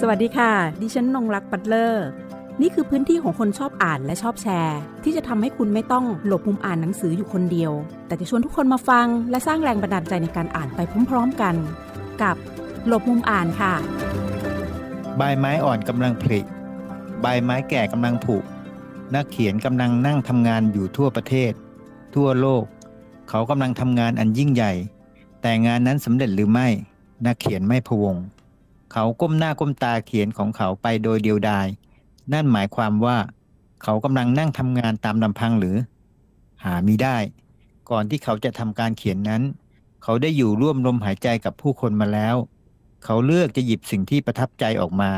สวัสดีค่ะ ดิฉันนงรักปัตเลอร์นี่คือพื้นที่ของคนชอบอ่านและชอบแชร์ ที่จะทำให้คุณไม่ต้องหลบมุมอ่านหนังสืออยู่คนเดียว แต่จะชวนทุกคนมาฟังและสร้างแรงบันดาลใจในการอ่านไปพร้อมๆกัน กับหลบมุมอ่านค่ะใบไม้อ่อนกำลังผลิใบไม้แก่กำลังผุนักเขียนกำลังนั่งทำงานอยู่ทั่วประเทศ ทั่วโลก เขากำลังทำงานอันยิ่งใหญ่ แต่งานนั้นสำเร็จหรือไม่นักเขียนไม่พวงเขาก้มหน้าก้มตาเขียนของเขาไปโดยเดียวดายนั่นหมายความว่า เขากำลังนั่งทำงานตามลำพังหรือ หามิได้ ก่อนที่เขาจะทำการเขียนนั้น เขาได้อยู่ร่วมลมหายใจกับผู้คนมาแล้ว เขาเลือกจะหยิบสิ่งที่ประทับใจออกมา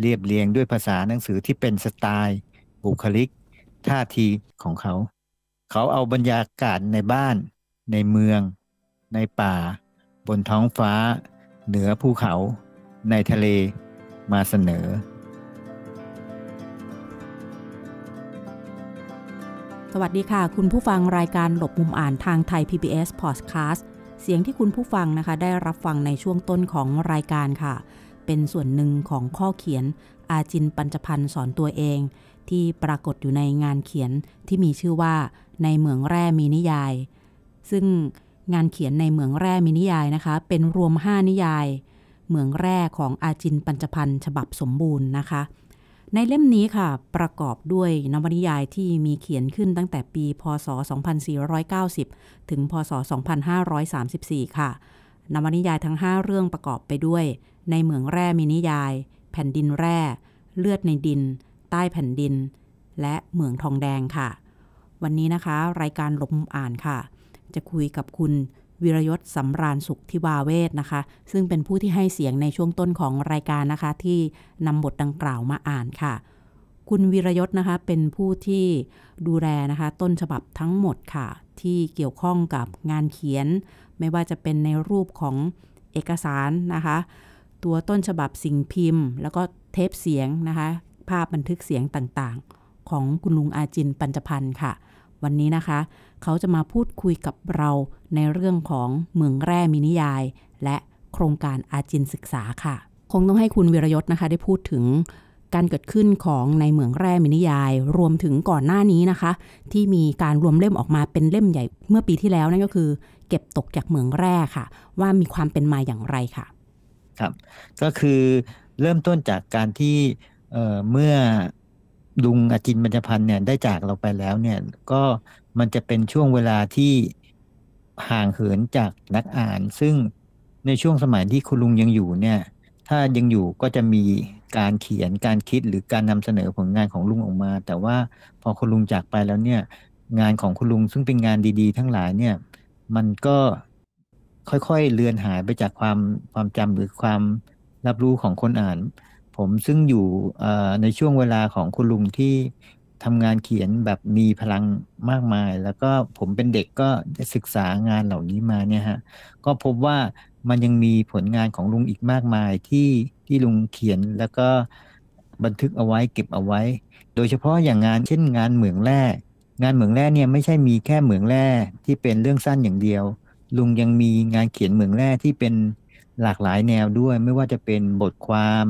เรียบเรียงด้วยภาษาหนังสือที่เป็นสไตล์ บุคลิกท่าทีของเขา เขาเอาบรรยากาศในบ้าน ในเมือง ในป่า บนท้องฟ้า เหนือภูเขาในทะเล มาเสนอ สวัสดีค่ะคุณผู้ฟังรายการหลบมุมอ่านทางไทย PBS Podcast เสียงที่คุณผู้ฟังนะคะได้รับฟังในช่วงต้นของรายการค่ะ เป็นส่วนหนึ่งของข้อเขียนอาจินปัญจพันธ์สอนตัวเอง ที่ปรากฏอยู่ในงานเขียนที่มีชื่อว่า ในเหมืองแร่มีนิยาย ซึ่งงานเขียนในเหมืองแร่มีนิยายนะคะ เป็นรวม5นิยายเมืองแร่ของอาจินปัญจพันธ์ฉบับสมบูรณ์นะคะ ในเล่มนี้ค่ะ ประกอบด้วยนวนิยายที่มีเขียนขึ้นตั้งแต่ปี พศ 2490 ถึงพศ 2534 ค่ะ นวนิยายทั้ง 5 เรื่องประกอบไปด้วย ในเมืองแร่มินิยาย แผ่นดินแร่เลือดในดิน ใต้แผ่นดิน และเหมืองทองแดงค่ะ วันนี้นะคะ รายการลมอ่านค่ะ จะคุยกับคุณวิรยศ สำราญสุขทิวาเวศนะคะ ซึ่งเป็นผู้ที่ให้เสียงในช่วงต้นของรายการนะคะ ที่นำบทดังกล่าวมาอ่านค่ะ คุณวิรยศนะคะเป็นผู้ที่ดูแลนะคะ ต้นฉบับทั้งหมดค่ะ ที่เกี่ยวข้องกับงานเขียน ไม่ว่าจะเป็นในรูปของเอกสารนะคะ ตัวต้นฉบับสิ่งพิมพ์แล้วก็เทปเสียงนะคะ ภาพบันทึกเสียงต่างๆ ของคุณลุงอาจินปัญจพันธ์ค่ะ วันนี้นะคะเขาจะมาพูดคุยกับเราในเรื่องของเมืองแร่มินิยาย และโครงการอาจินศึกษาค่ะ คงต้องให้คุณวิรยศนะคะ ได้พูดถึงการเกิดขึ้นของในเหมืองแร่มินิยาย รวมถึงก่อนหน้านี้นะคะ ที่มีการรวมเล่มออกมาเป็นเล่มใหญ่ เมื่อปีที่แล้วนั่นก็คือ เก็บตกจากเหมืองแร่ค่ะ ว่ามีความเป็นมาอย่างไรค่ะครับก็คือเริ่มต้นจากการที่เมื่อลุงอจินบรรจพันธ์เนี่ยได้จากเราไปแล้วเนี่ยก็มันจะเป็นช่วงเวลาที่ห่างเหินจากนักอ่าน ซึ่งในช่วงสมัยที่คุณลุงยังอยู่เนี่ยถ้ายังอยู่ก็จะมีการเขียนการคิดหรือการนำเสนอผลงานของลุงออกมา แต่ว่าพอคุณลุงจากไปแล้วเนี่ยงานของคุณลุงซึ่งเป็นงานดีๆ ทั้งหลายเนี่ยมันก็ค่อยๆเลือนหายไปจากความความจำหรือความรับรู้ของคนอ่านผมซึ่งอยู่ในช่วงเวลาของคุณลุงที่ทำงานเขียนแบบมีพลังมากมาย แล้วก็ผมเป็นเด็กก็ศึกษางานเหล่านี้มาเนี่ยฮะก็พบว่ามันยังมีผลงานของลุงอีกมากมายที่ที่ลุงเขียนแล้วก็บันทึกเอาไว้เก็บเอาไว้ โดยเฉพาะอย่างงานเช่นงานเหมืองแร่งานเหมืองแร่เนี่ยไม่ใช่มีแค่เหมืองแร่ ที่เป็นเรื่องสั้นอย่างเดียว ลุงยังมีงานเขียนเหมืองแร่ที่เป็นหลากหลายแนวด้วย ไม่ว่าจะเป็นบทความ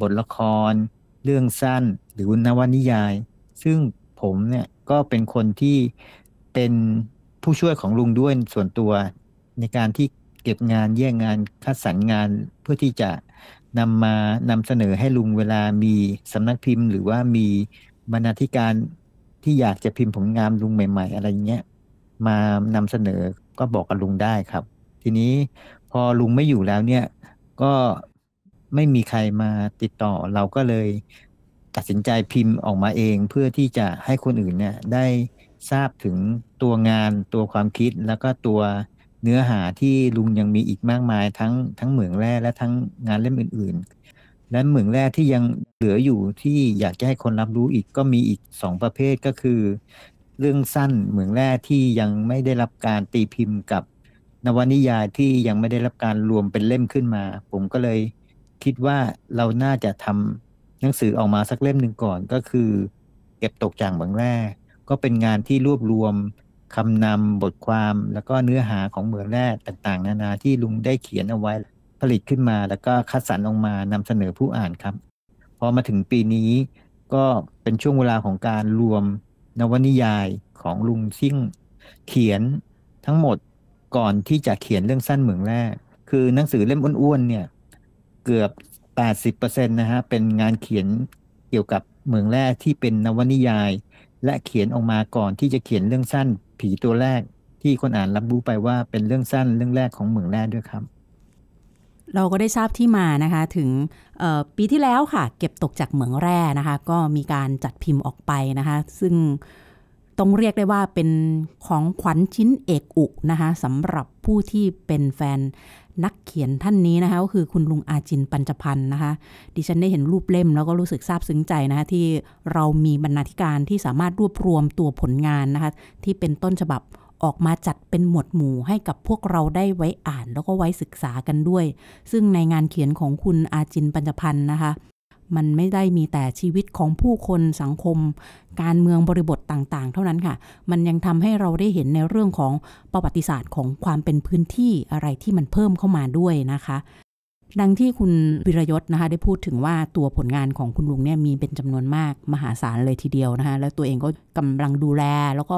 บทละคร เรื่องสั้น หรือนวนิยาย ซึ่งผมเนี่ยก็เป็นคนที่เป็นผู้ช่วยของลุงด้วยส่วนตัว ในการที่เก็บงานแยกงานคัดสรรงานเพื่อที่จะนำมานำเสนอให้ลุงเวลามีสำนักพิมพ์ หรือว่ามีบรรณาธิการที่อยากจะพิมพ์ผลงานลุงใหม่ ๆ อะไรเงี้ยมานำเสนอก็บอกกับลุงได้ครับ ทีนี้พอลุงไม่อยู่แล้วเนี่ยก็ไม่มีใครมาติดต่อเราก็เลย ตัดสินใจพิมพ์ออกมาเองเพื่อที่จะให้คนอื่นเนี่ยได้ทราบถึงตัวงานตัวความคิดแล้วก็ตัวเนื้อหาที่ลุงยังมีอีกมากมายทั้งทั้งเหมืองแร่และทั้งงานเล่มอื่นๆและเหมืองแร่ที่ยังเหลืออยู่ที่อยากจะให้คนรับรู้อีกก็มีอีกสองประเภทก็คือ เรื่องสั้นเหมืองแร่ที่ยังไม่ได้รับการตีพิมพ์กับ นวนิยายที่ยังไม่ได้รับการรวมเป็นเล่มขึ้นมา ผมก็เลยคิดว่าเราน่าจะทำหนังสือออกมาสักเล่มหนึ่งก่อนก็คือ เก็บตกจางบางแรกก็เป็นงานที่รวบรวมคำนำบทความแล้วก็เนื้อหาของเหมืองแร่ต่างๆ นานาที่ลุงได้เขียนเอาไว้ ผลิตขึ้นมา แล้วก็คัดสรรออกมานำเสนอผู้อ่านครับพอมาถึงปีนี้ก็เป็นช่วงเวลาของการรวมนวนิยายของลุงซิ่ง เขียนทั้งหมดก่อนที่จะเขียนเรื่องสั้นเหมืองแร่คือหนังสือเล่มอ้วนๆเนี่ยเกือบ 80%นะฮะ เป็นงานเขียนเกี่ยวกับเมืองแร่ที่เป็นนวนิยายและเขียนออกมาก่อนที่จะเขียนเรื่องสั้นผีตัวแรกที่คนอ่านรับรู้ไปว่าเป็นเรื่องสั้นเรื่องแรกของเมืองแร่ด้วยครับ เราก็ได้ทราบที่มานะคะถึงปีที่แล้วค่ะเก็บตกจากเหมืองแร่นะคะก็มีการจัดพิมพ์ออกไปนะคะซึ่งต้องเรียกได้ว่าเป็นของขวัญชิ้นเอกอุกนะคะสำหรับผู้ที่เป็นแฟนนักเขียนท่านนี้นะคะก็คือคุณลุงอาจินปัญจพันธ์นะคะ ดิฉันได้เห็นรูปเล่มแล้วก็รู้สึกซาบซึ้งใจนะคะที่เรามีบรรณาธิการที่สามารถรวบรวมตัวผลงานนะคะที่เป็นต้นฉบับออกมาจัดเป็นหมวดหมู่ให้กับพวกเราได้ไว้อ่านแล้วก็ไว้ศึกษากันด้วย ซึ่งในงานเขียนของคุณอาจินปัญจพันธ์นะคะมันไม่ได้มีแต่ชีวิตของผู้คนสังคม การเมืองบริบทต่าง ๆ เท่านั้นค่ะ มันยังทำให้เราได้เห็นในเรื่องของประวัติศาสตร์ของความเป็นพื้นที่อะไรที่มันเพิ่มเข้ามาด้วยนะคะ ดังที่คุณวิรยศนะคะได้พูดถึงว่าตัวผลงานของคุณลุงเนี่ยมีเป็นจำนวนมาก มหาศาลเลยทีเดียวนะคะ แล้วตัวเองก็กำลังดูแลแล้วก็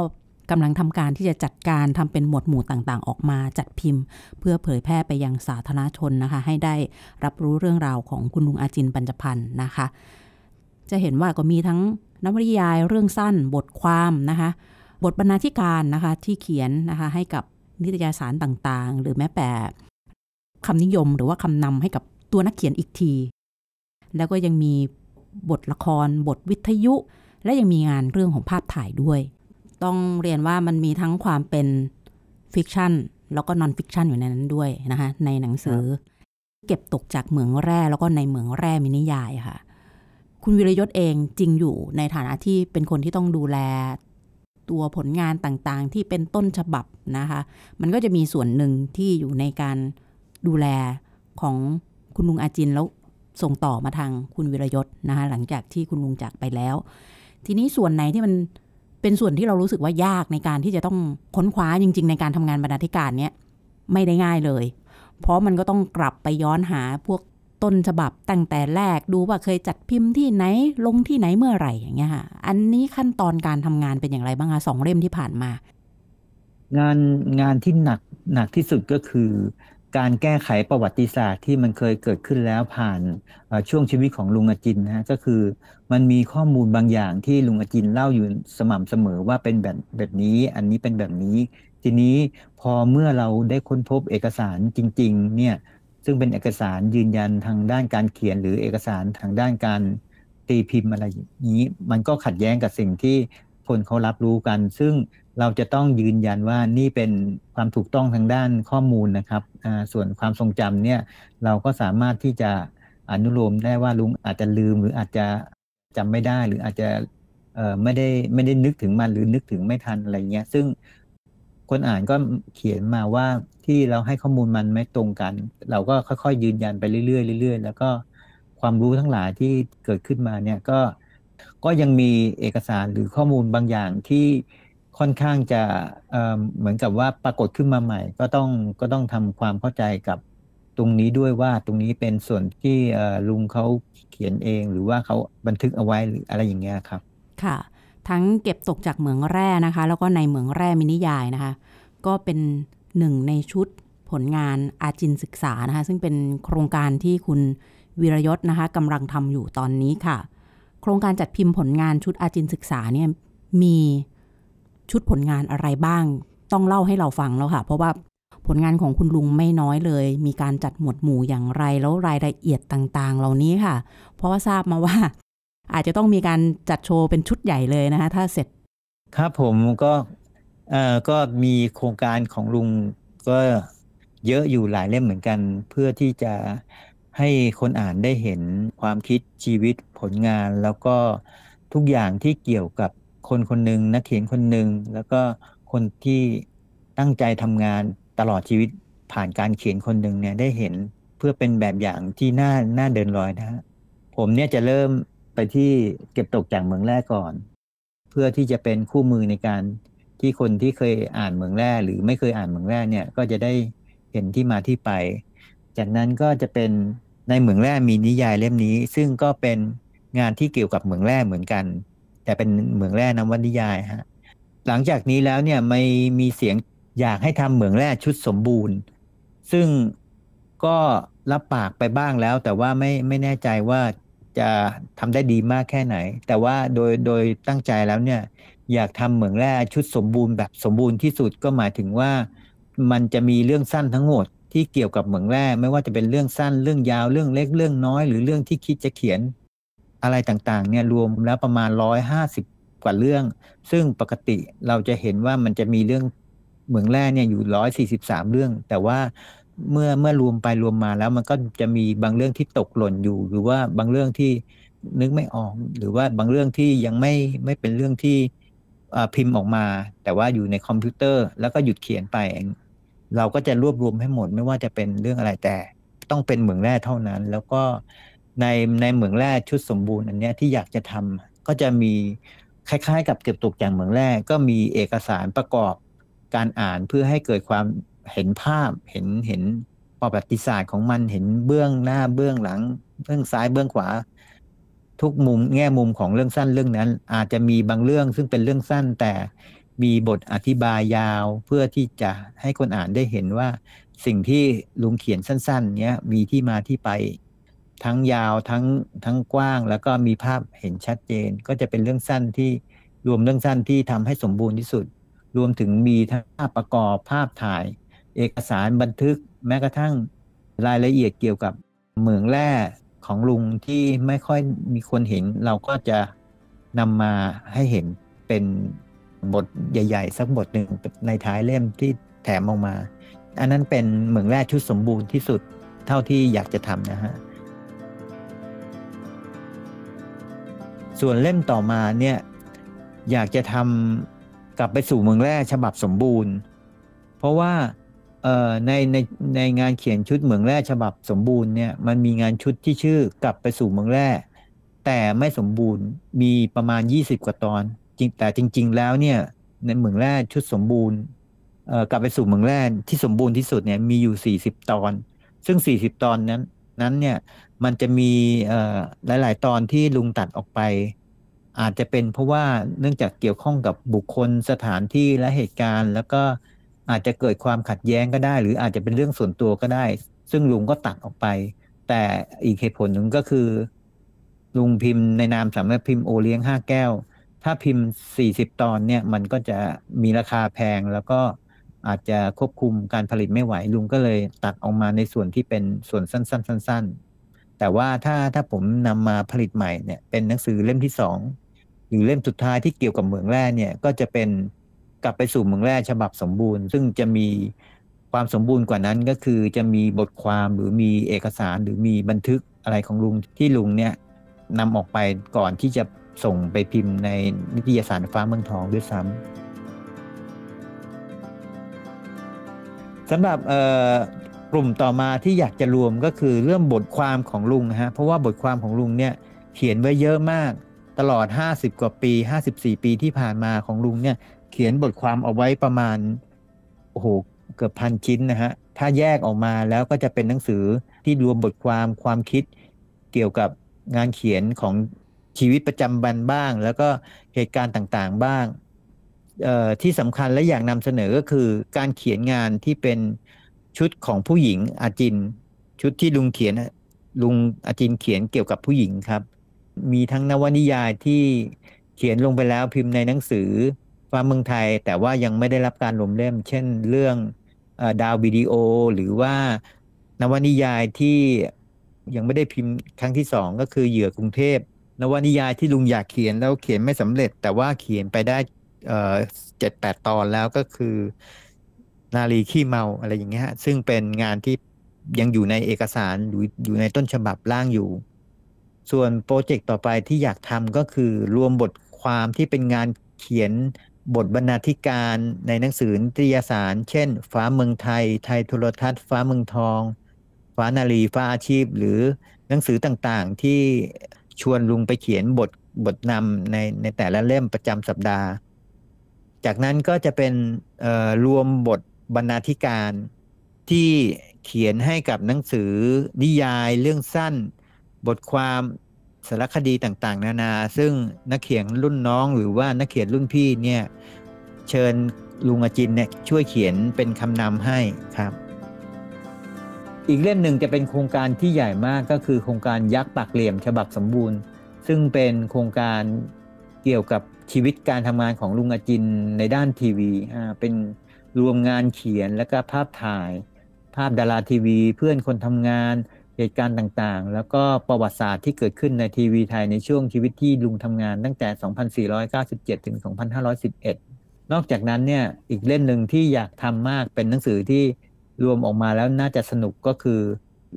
กำลังทำการที่จะจัดการทำเป็นหมวดหมู่ต่างๆออกมาจัดพิมพ์ เพื่อเผยแพร่ไปยังสาธารณชนนะคะให้ได้รับรู้เรื่องราวของคุณลุงอาจินปัญจพันธ์นะคะจะเห็นว่าก็มีทั้งนวนิยายเรื่องสั้น บทความนะคะบทบรรณาธิการนะคะที่เขียนนะคะให้กับนิตยสารต่างๆ หรือแม้แต่คำนิยมหรือว่าคำนำให้กับตัวนักเขียนอีกที แล้วก็ยังมีบทละครบทวิทยุ และยังมีงานเรื่องของภาพถ่ายด้วยต้องเรียนว่ามันมีทั้งความเป็นฟิกชันแล้วก็นอนฟิกชันอยู่ในนั้นด้วยนะคะในหนังสือเก็บตกจากเหมืองแร่ แล้วก็ในเหมืองแร่มินิยายค่ะ คุณวิรยศเองจริงอยู่ในฐานะที่เป็นคนที่ต้องดูแลตัวผลงานต่างๆที่เป็นต้นฉบับนะคะ มันก็จะมีส่วนหนึ่งที่อยู่ในการดูแลของคุณลุงอาจิน แล้วส่งต่อมาทางคุณวิรยศนะคะหลังจากที่คุณลุงจากไปแล้ว ทีนี้ส่วนไหนที่มันเป็นส่วนที่เรารู้สึกว่ายากในการที่จะต้องค้นคว้าจริง ๆ ในการทำงานบรรณาธิการเนี้ยไม่ได้ง่ายเลย เพราะมันก็ต้องกลับไปย้อนหาพวกต้นฉบับตั้งแต่แรกดูว่าเคยจัดพิมพ์ที่ไหนลงที่ไหนเมื่อไหร่อย่างเงี้ยค่ะอันนี้ขั้นตอนการทำงานเป็นอย่างไรบ้างคะสองเล่มที่ผ่านมา งานงานที่หนักหนักที่สุดก็คือการแก้ไขประวัติศาสตร์ที่มันเคยเกิดขึ้นแล้วผ่านช่วงชีวิตของลุงอจินนะฮะก็คือ มันมีข้อมูลบางอย่างที่ลุงอจินเล่าอยู่สม่ำเสมอว่าเป็นแบบแบบนี้อันนี้เป็นแบบนี้ ทีนี้พอเมื่อเราได้ค้นพบเอกสารจริง ๆเนี่ยซึ่งเป็นเอกสารยืนยันทางด้านการเขียน หรือเอกสารทางด้านการ ตีพิมพ์อะไรอย่างนี้ มันก็ขัดแย้งกับสิ่งที่คนเขารับรู้กันซึ่งเราจะต้องยืนยันว่านี่เป็นความถูกต้องทางด้านข้อมูลนะครับ ส่วนความทรงจำเนี่ย เราก็สามารถที่จะอนุโลมได้ว่าลุงอาจจะลืมหรืออาจจะจำไม่ได้หรืออาจจะไม่ได้ไม่ได้นึกถึงมันหรือนึกถึงไม่ทันอะไรเงี้ยซึ่งคนอ่านก็เขียนมาว่าที่เราให้ข้อมูลมันไม่ตรงกัน เราก็ค่อยๆ ยืนยันไปเรื่อยๆเรื่อยๆ แล้วก็ความรู้ทั้งหลายที่เกิดขึ้นมาเนี่ยก็ก็ยังมีเอกสารหรือข้อมูลบางอย่างที่ค่อนข้างจะเหมือนกับว่าปรากฏขึ้นมาใหม่ ก็ต้องก็ต้องทำความเข้าใจกับตรงนี้ด้วยว่าตรงนี้เป็นส่วนที่ลุงเขาเขียนเอง หรือว่าเขาบันทึกเอาไว้หรืออะไรอย่างเงี้ยครับ ค่ะ ทั้งเก็บตกจากเหมืองแร่นะคะ แล้วก็ในเหมืองแร่มินิยายนะคะ ก็เป็นหนึ่งในชุดผลงานอาจินศึกษา นะคะ ซึ่งเป็นโครงการที่คุณวิรยศนะคะกำลังทำอยู่ตอนนี้ค่ะ โครงการจัดพิมพ์ผลงานชุดอาจินศึกษาเนี่ยมีชุดผลงานอะไรบ้างต้องเล่าให้เราฟังแล้วค่ะ เพราะว่าผลงานของคุณลุงไม่น้อยเลย มีการจัดหมวดหมู่อย่างไรแล้วรายละเอียดต่างๆเหล่านี้ค่ะ เพราะว่าทราบมาว่า อาจจะต้องมีการจัดโชว์เป็นชุดใหญ่เลยนะคะถ้าเสร็จ ครับผมก็เอ่อก็มีโครงการของลุงก็เยอะอยู่หลายเล่มเหมือนกัน เพื่อที่จะให้คนอ่านได้เห็นความคิดชีวิตผลงานแล้วก็ทุกอย่างที่เกี่ยวกับคนคนหนึ่งนักเขียนคนหนึ่งแล้วก็คนที่ตั้งใจทำงานตลอดชีวิตผ่านการเขียนคนหนึ่งเนี่ยได้เห็นเพื่อเป็นแบบอย่างที่น่าน่าเดินรอยนะผมเนี่ยจะเริ่มไปที่เก็บตกจากเมืองแรกก่อน เพื่อที่จะเป็นคู่มือในการที่คนที่เคยอ่านเมืองแร่หรือไม่เคยอ่านเมืองแร่เนี่ย ก็จะได้เห็นที่มาที่ไป จากนั้นก็จะเป็นในเมืองแร่มีนิยายเล่มนี้ ซึ่งก็เป็นงานที่เกี่ยวกับเมืองแร่เหมือนกันแต่เป็นเหมืองแร่นวนิยายฮะ หลังจากนี้แล้วเนี่ยไม่มีเสียงอยากให้ทำเหมืองแร่ชุดสมบูรณ์ ซึ่งก็รับปากไปบ้างแล้วแต่ว่าไม่ไม่แน่ใจว่าจะทำได้ดีมากแค่ไหน แต่ว่าโดยโดยตั้งใจแล้วเนี่ยอยากทำเหมืองแร่ชุดสมบูรณ์ แบบสมบูรณ์ที่สุดก็หมายถึงว่า มันจะมีเรื่องสั้นทั้งหมดที่เกี่ยวกับเหมืองแร่ไม่ว่าจะเป็นเรื่องสั้นเรื่องยาวเรื่องเล็กเรื่องน้อย หรือเรื่องที่คิดจะเขียนอะไรต่างๆ เนี่ยรวมแล้วประมาณร้้อยหาสิบกว่าเรื่อง ซึ่งปกติเราจะเห็นว่ามันจะมีเรื่องเหมืองแร่เนี่ยอยู่ร้อยสสี่ิบสามเรื่อง แต่ว่าเมื่อเมื่อรวมไปรวมมาแล้วมันก็จะมีบางเรื่องที่ตกหล่นอยู่หรือว่าบางเรื่องที่นึกไม่ออก หรือว่าบางเรื่องที่ยังไม่ไม่เป็นเรื่องที่พิมพ์ออกมา แต่ว่าอยู่ในคอมพิวเตอร์ แล้วก็หยุดเขียนไป เราก็จะรวบรวมให้หมด ไม่ว่าจะเป็นเรื่องอะไรแต่ต้องเป็นเหมืองแร่เท่านั้น แล้วก็ในในเหมืองแร่ชุดสมบูรณ์อันเนี้ยที่อยากจะทำ ก็จะมีคล้ายๆ กับเก็บตกอย่างเหมืองแร่ก็มีเอกสารประกอบการอ่านเพื่อให้เกิดความเห็นภาพ เห็นเห็นประวัติศาสตร์ของมันเห็นเบื้องหน้าเบื้องหลัง เบื้องซ้ายเบื้องขวา ทุกมุมแง่มุมของเรื่องสั้นเรื่องนั้นอาจจะมีบางเรื่องซึ่งเป็นเรื่องสั้น แต่มีบทอธิบายยาวเพื่อที่จะให้คนอ่านได้เห็นว่า สิ่งที่ลุงเขียนสั้น ๆเนี้ยมีที่มาที่ไปทั้งยาวทั้งทั้งกว้าง แล้วก็มีภาพเห็นชัดเจน ก็จะเป็นเรื่องสั้นที่รวมเรื่องสั้นที่ทำให้สมบูรณ์ที่สุด รวมถึงมี้ภาพประกอบภาพถ่าย เอกสารบันทึกแม้กระทั่งรายละเอียดเกี่ยวกับเหมืองแร่ของลุงที่ไม่ค่อยมีคนเห็น เราก็จะนำมาให้เห็นเป็นบทใหญ่ๆสักบทหนึ่งในท้ายเล่มที่แถมออกมา อันนั้นเป็นเหมืองแร่ชุดสมบูรณ์ที่สุด เท่าที่อยากจะทำนะฮะส่วนเล่มต่อมาเนี่ยอยากจะทำกลับไปสู่เมืองแร่ฉบับสมบูรณ์ เพราะว่าในในในงานเขียนชุดเหมืองแร่ฉบับสมบูรณ์เนี่ยมันมีงานชุดที่ชื่อกลับไปสู่เมืองแร่แต่ไม่สมบูรณ์มีประมาณ 20 กว่าตอน จริงแต่จริง ๆแล้วเนี่ยในเมืองแร่ชุดสมบูรณ์กลับไปสู่เมืองแร่ที่สมบูรณ์ที่สุดเนี่ยมีอยู่ 40 ตอน ซึ่ง 40 ตอนนั้นนั้นเนี่ยมันจะมีหลายๆตอนที่ลุงตัดออกไป อาจจะเป็นเพราะว่าเนื่องจากเกี่ยวข้องกับบุคคลสถานที่และเหตุการณ์ แล้วก็อาจจะเกิดความขัดแย้งก็ได้หรืออาจจะเป็นเรื่องส่วนตัวก็ได้ ซึ่งลุงก็ตัดออกไป แต่อีกเหตุผลหนึ่งก็คือ ลุงพิมพ์ในนามสำนักพิมพ์โอเลี้ยงห้าแก้วถ้าพิมพ์สี่สิบตอนเนี่ยมันก็จะมีราคาแพงแล้วก็อาจจะควบคุมการผลิตไม่ไหวลุงก็เลยตัดออกมาในส่วนที่เป็นส่วนสั้นๆแต่ว่าถ้าถ้าผมนำมาผลิตใหม่เนี่ยเป็นหนังสือเล่มที่สอง หรือเล่มสุดท้ายที่เกี่ยวกับเหมืองแร่เนี่ยก็จะเป็นกลับไปสู่เมืองแร่ฉบับสมบูรณ์ ซึ่งจะมีความสมบูรณ์กว่านั้นก็คือจะมีบทความหรือมีเอกสารหรือมีบันทึกอะไรของลุงที่ลุงเนี่ยนำออกไปก่อนที่จะส่งไปพิมพ์ในนิตยสารฟ้าเมืองทองด้วยซ้ำสำหรับกลุ่มต่อมาที่อยากจะรวมก็คือเรื่องบทความของลุงฮะเพราะว่าบทความของลุงเนี่ยเขียนไว้เยอะมากตลอด 50 กว่าปี 54 ปีที่ผ่านมาของลุงเนี่ยเขียนบทความเอาไว้ประมาณโอ้โหเกือบพันชิ้นนะฮะถ้าแยกออกมาแล้วก็จะเป็นหนังสือที่รวมบทความความคิด เกี่ยวกับงานเขียนของชีวิตประจำวันบ้าง แล้วก็เหตุการณ์ต่างๆบ้างที่สำคัญและอยากนำเสนอก็คือการเขียนงานที่เป็นชุดของผู้หญิงอาจินชุดที่ลุงเขียนลุงอาจินเขียนเกี่ยวกับผู้หญิงครับ มีทั้งนวนิยายที่เขียนลงไปแล้วพิมพ์ในหนังสือฟ้าเมืองไทยแต่ว่ายังไม่ได้รับการลมเล่ม เช่นเรื่องดาววิดีโอหรือว่านวนิยายที่ยังไม่ได้พิมพ์ครั้งที่สองก็คือเหยื่อกรุงเทพนวนิยายที่ลุงอยากเขียนแล้วเขียนไม่สำเร็จ แต่ว่าเขียนไปได้เจ็ดแปดตอนแล้วก็คือนาลีขี้เมา อะไรอย่างเงี้ยซึ่งเป็นงานที่ยังอยู่ในเอกสารอยู่อยู่ในต้นฉบับล่างอยู่ ส่วนโปรเจกต์ต่อไปที่อยากทำก็คือรวมบทความที่เป็นงานเขียนบทบรรณาธิการ ในหนังสือนิตยสาร เช่น ฟ้าเมืองไทยไทยโทรทัศน์ ฟ้าเมืองทอง ฟ้านาลีฟ้าอาชีพ หรือหนังสือต่างๆที่ชวนลุงไปเขียนบทบทนำในในแต่ละเล่มประจำสัปดาห์จากนั้นก็จะเป็นรวมบทบรรณาธิการที่เขียนให้กับหนังสือ นิยาย เรื่องสั้น บทความสารคดีต่างๆ นานา ซึ่งนักเขียนรุ่นน้อง หรือว่านักเขียนรุ่นพี่เนี่ยเชิญลุงอาจินเนี่ยช่วยเขียนเป็นคำนำให้ครับ อีกเล่มหนึ่งจะเป็นโครงการที่ใหญ่มากก็คือโครงการยักษ์ปากเหลี่ยมฉบับสมบูรณ์ ซึ่งเป็นโครงการเกี่ยวกับชีวิตการทำงานของลุงอาจินในด้านทีวีเป็นรวมงานเขียนและก็ภาพถ่าย ภาพดาราทีวี เพื่อนคนทำงานเหตุการณ์ต่างๆ แล้วก็ประวัติศาสตร์ที่เกิดขึ้นในทีวีไทยในช่วงชีวิตที่ลุงทำงานตั้งแต่ 2497 ถึง 2511 นอกจากนั้นเนี่ย อีกเล่มหนึ่งที่อยากทำมากเป็นหนังสือที่รวมออกมาแล้วน่าจะสนุกก็คือ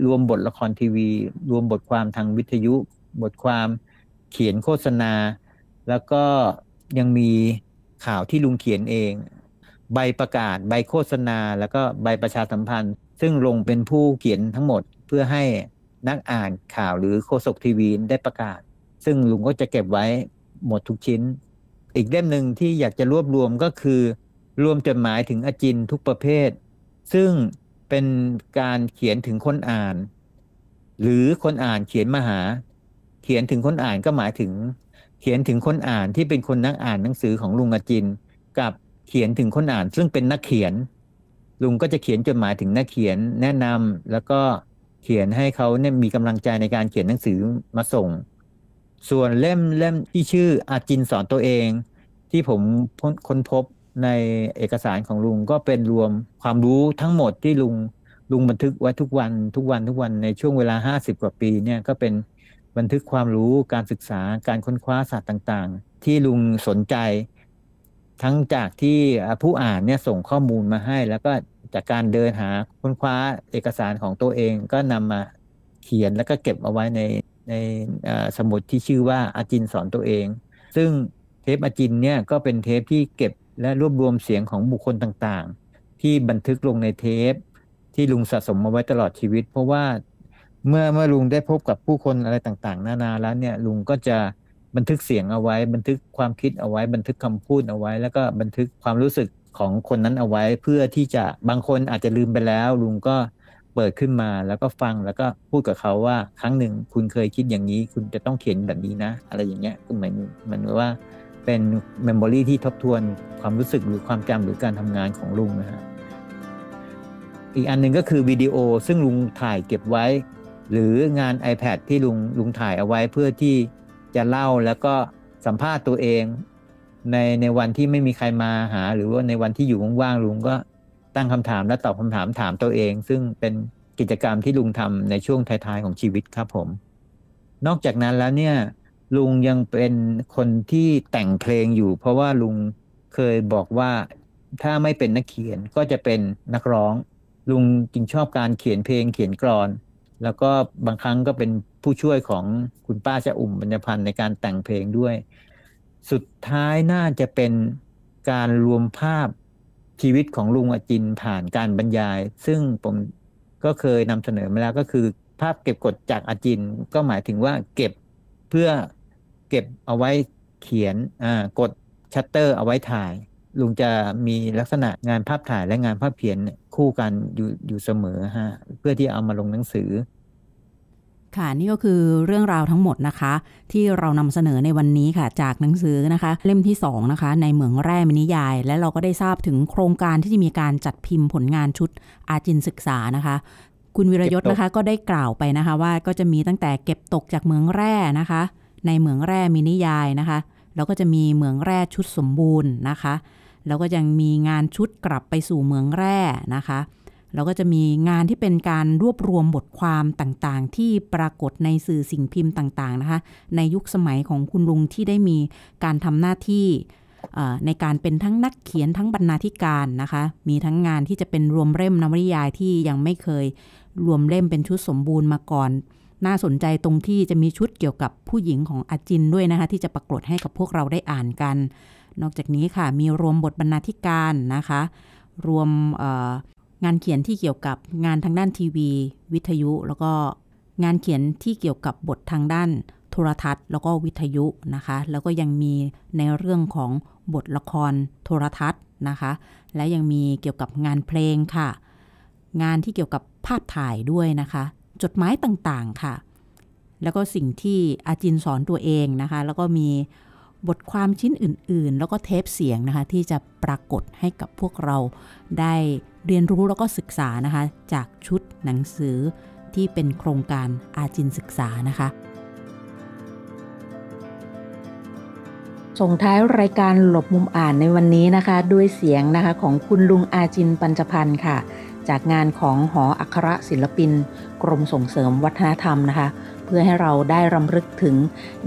รวมบทละครทีวี รวมบทความทางวิทยุ บทความเขียนโฆษณาแล้วก็ยังมีข่าวที่ลุงเขียนเอง ใบประกาศ ใบโฆษณา แล้วก็ใบประชาสัมพันธ์ ซึ่งลงเป็นผู้เขียนทั้งหมดเพื่อให้นักอ่านข่าวหรือโฆษกทีวีได้ประกาศ ซึ่งลุงก็จะเก็บไว้หมดทุกชิ้น อีกเล่มหนึ่งที่อยากจะรวบรวมก็คือรวมจดหมายถึงอาจินทุกประเภท ซึ่งเป็นการเขียนถึงคนอ่าน หรือคนอ่านเขียนมาหา เขียนถึงคนอ่านก็หมายถึงเขียนถึงคนอ่านที่เป็นคนนักอ่านหนังสือของลุงอาจิน กับเขียนถึงคนอ่านซึ่งเป็นนักเขียน ลุงก็จะเขียนจดหมายถึงนักเขียนแนะนำแล้วก็เขียนให้เขาเนี่ยมีกำลังใจในการเขียนหนังสือมาส่ง ส่วนเล่มเล่มที่ชื่ออาจินสอนตัวเอง ที่ผมค้นพบในเอกสารของลุงก็เป็นรวมความรู้ทั้งหมดที่ลุงลุงบันทึกไว้ทุกวัน ทุกวันทุกวันในช่วงเวลา 50 กว่าปีเนี่ยก็เป็นบันทึกความรู้การศึกษาการค้นคว้าศาสตร์ต่างๆ ที่ลุงสนใจ ทั้งจากที่ผู้อ่านเนี่ยส่งข้อมูลมาให้แล้วก็จากการเดินหาค้นคว้าเอกสารของตัวเองก็นำมาเขียนแล้วก็เก็บเอาไว้ในในสมุดที่ชื่อว่าอาจินสอนตัวเอง ซึ่งเทปอาจินเนี่ยก็เป็นเทปที่เก็บและรวบรวมเสียงของบุคคลต่างๆ ที่บันทึกลงในเทปที่ลุงสะสมมาไว้ตลอดชีวิต เพราะว่าเมื่อเมื่อลุงได้พบกับผู้คนอะไรต่างๆนานาแล้วเนี่ยลุงก็จะบันทึกเสียงเอาไว้ บันทึกความคิดเอาไว้ บันทึกคำพูดเอาไว้ แล้วก็บันทึกความรู้สึกของคนนั้นเอาไว้ เพื่อที่จะบางคนอาจจะลืมไปแล้ว ลุงก็เปิดขึ้นมาแล้วก็ฟังแล้วก็พูดกับเขาว่าครั้งหนึ่งคุณเคยคิดอย่างนี้ คุณจะต้องเขียนแบบนี้นะ อะไรอย่างเงี้ยก็เหมือนเหมือนว่าเป็นเมมโมรีที่ทบทวนความรู้สึกหรือความจำหรือการทำงานของลุงนะฮะอีกอันหนึ่งก็คือวิดีโอซึ่งลุงถ่ายเก็บไว้หรืองาน iPad ที่ลุงลุงถ่ายเอาไว้เพื่อที่จะเล่าแล้วก็สัมภาษณ์ตัวเองในในวันที่ไม่มีใครมาหา หรือว่าในวันที่อยู่ว่างๆลุงก็ตั้งคำถามและตอบคำถามถามตัวเอง ซึ่งเป็นกิจกรรมที่ลุงทำในช่วงท้ายๆของชีวิตครับผม นอกจากนั้นแล้วเนี่ยลุงยังเป็นคนที่แต่งเพลงอยู่ เพราะว่าลุงเคยบอกว่าถ้าไม่เป็นนักเขียนก็จะเป็นนักร้องลุงจึงชอบการเขียนเพลงเขียนกรอนแล้วก็บางครั้งก็เป็นผู้ช่วยของคุณป้าชะอุ่มบรรยพันธ์ในการแต่งเพลงด้วย สุดท้ายน่าจะเป็นการรวมภาพชีวิตของลุงอจินผ่านการบรรยาย ซึ่งผมก็เคยนำเสนอมาแล้ว ก็คือภาพเก็บกดจากอจิน ก็หมายถึงว่าเก็บเพื่อเก็บเอาไว้เขียนกดชัตเตอร์เอาไว้ถ่ายลุงจะมีลักษณะงานภาพถ่ายและงานภาพเขียนคู่กันอยู่อยู่เสมอฮะเพื่อที่เอามาลงหนังสือค่ะนี่ก็คือเรื่องราวทั้งหมดนะคะ ที่เรานำเสนอในวันนี้ค่ะ จากหนังสือนะคะ เล่มที่2นะคะในเหมืองแร่มินิยาย และเราก็ได้ทราบถึงโครงการที่จะมีการจัดพิมพ์ผลงานชุดอาจินศึกษานะคะ คุณวิรยศนะคะก็ได้กล่าวไปนะคะ ว่าก็จะมีตั้งแต่เก็บตกจากเหมืองแร่นะคะ ในเหมืองแร่มินิยายนะคะแล้วก็จะมีเหมืองแร่ชุดสมบูรณ์นะคะแล้วก็ยังมีงานชุดกลับไปสู่เมืองแร่นะคะ แล้วก็จะมีงานที่เป็นการรวบรวมบทความต่างๆ ที่ปรากฏในสื่อสิ่งพิมพ์ต่างๆนะคะ ในยุคสมัยของคุณลุงที่ได้มีการทำหน้าที่ในการเป็นทั้งนักเขียนทั้งบรรณาธิการนะคะ มีทั้งงานที่จะเป็นรวมเล่มนวนิยายที่ยังไม่เคยรวมเล่มเป็นชุดสมบูรณ์มาก่อน น่าสนใจตรงที่จะมีชุดเกี่ยวกับผู้หญิงของอาจินด้วยนะคะที่จะปรากฏให้กับพวกเราได้อ่านกันนอกจากนี้ค่ะ มีรวมบทบรรณาธิการนะคะ รวมงานเขียนที่เกี่ยวกับงานทางด้านทีวี วิทยุ แล้วก็งานเขียนที่เกี่ยวกับบททางด้านโทรทัศน์ แล้วก็วิทยุนะคะ แล้วก็ยังมีในเรื่องของบทละครโทรทัศน์นะคะและยังมีเกี่ยวกับงานเพลงค่ะ งานที่เกี่ยวกับภาพถ่ายด้วยนะคะ จดหมายต่างๆค่ะ แล้วก็สิ่งที่อาจินสอนตัวเองนะคะแล้วก็มีบทความชิ้นอื่นๆ แล้วก็เทปเสียงนะคะ ที่จะปรากฏให้กับพวกเราได้เรียนรู้แล้วก็ศึกษานะคะ จากชุดหนังสือที่เป็นโครงการอาจินศึกษานะคะ ส่งท้ายรายการหลบมุมอ่านในวันนี้นะคะ ด้วยเสียงนะคะของคุณลุงอาจินปัญจพันธ์ ค่ะ จากงานของหออัครศิลปิน กรมส่งเสริมวัฒนธรรมนะคะ เพื่อให้เราได้รำลึกถึง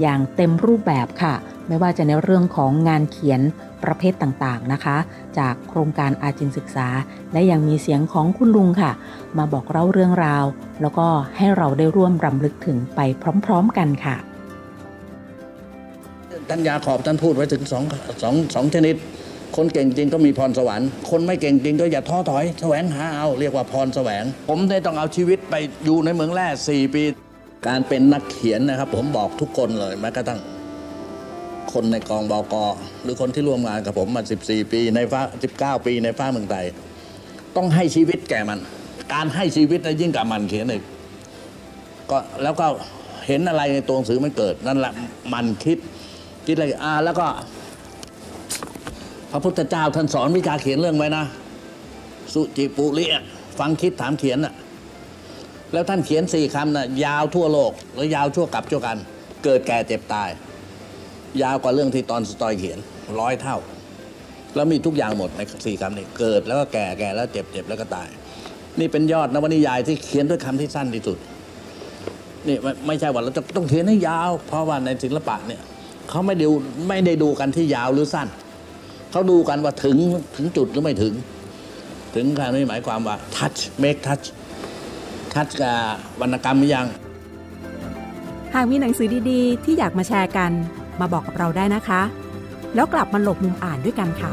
อย่างเต็มรูปแบบค่ะไม่ว่าจะในเรื่องของงานเขียนประเภทต่างๆนะคะ จากโครงการอาจินศึกษา และยังมีเสียงของคุณลุงค่ะ มาบอกเล่าเรื่องราว แล้วก็ให้เราได้ร่วมรำลึกถึงไปพร้อมๆกันค่ะท่านยาขอบท่านพูดไว้ถึงสองสองสองชนิด คนเก่งจริงก็มีพรสวรรค์คนไม่เก่งจริงก็อย่าท้อถอยแสวงหาเอา เรียกว่าพรแสวง ผมได้ต้องเอาชีวิตไปอยู่ในเมืองแร่4ปี การเป็นนักเขียนนะครับผมบอกทุกคนเลยแม้กระทั่งคนในกองบอกอหรือคนที่ร่วมงานกับผมมา 14 ปี ในฟ้า 19 ปีในฟ้าเมืองไทยต้องให้ชีวิตแก่มัน การให้ชีวิตนะยิ่งกับมันเขียนอีกก็แล้วก็เห็นอะไรในตัวหนังสือมันเกิดนั่นแหละ มันคิดคิดอะไรอ่าแล้วก็ พระพุทธเจ้าท่านสอนวิชาเขียนเรื่องไว้นะ สุจิปุริฟังคิดถามเขียนน่ะ แล้วท่านเขียนสี่คำนะ่ะยาวทั่วโลกแล้วยาวชั่วกับชั่วกัน เกิดแก่เจ็บตายยาวกว่าเรื่องที่ตอนสตอยเขียนร้อยเท่า แล้วมีทุกอย่างหมดในสี่คำนี้เกิดแล้วก็แก่แก่แล้วเจ็บเจ็บแล้วก็ตาย นี่เป็นยอดนวนิยายที่เขียนด้วยคำที่สั้นที่สุดนี่ไม่ใช่ว่าเราจะต้องเขียนให้ยาว เพราะว่าในศิลปะเนี่ยเขาไม่ดูไม่ได้ดูกันที่ยาวหรือสั้น เขาดูกันว่าถึงถึงจุดหรือไม่ถึง ถึงการนี้หมายความว่า touch make touch ทัชกับวรรณกรรมหรือยัง หากมีหนังสือดีๆที่อยากมาแชร์กันมาบอกกับเราได้นะคะ แล้วกลับมาหลบมุมอ่านด้วยกันค่ะ